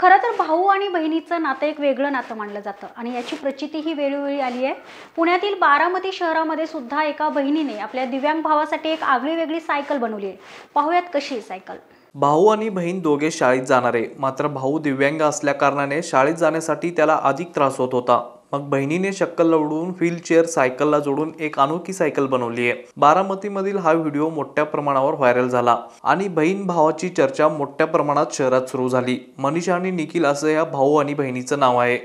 खरं तर भाऊ आणि बहिणीचं नातं एक वेगळं नातं मानलं जातं आणि याची प्रचिती ही वेळोवेळी आली आहे पुण्यातील बारामती शहरामध्ये सुद्धा एका बहिणीने आपल्या दिव्यांग भावासाठी एक आगळी वेगळी सायकल बनवली आहे पाहूयात कशी सायकल भाऊ आणि बहीण दोघे शाळेत जाणारे मात्र भाऊ दिव्यांग असल्या कारणाने शाळेत जाण्यासाठी त्याला अधिक त्रास होत होता मग बहिणीने शक्कल लवडून व्हीलचेअर सायकलला जोडून एक अनोखी सायकल बनवली आहे बारामतीमधील हा व्हिडिओ मोठ्या प्रमाणावर व्हायरल झाला आणि बहीण भावाची चर्चा मोठ्या प्रमाणात शहरात सुरू झाली मनीषा आणि निखिल असं या भाऊ आणि बहिणीचं नाव आहे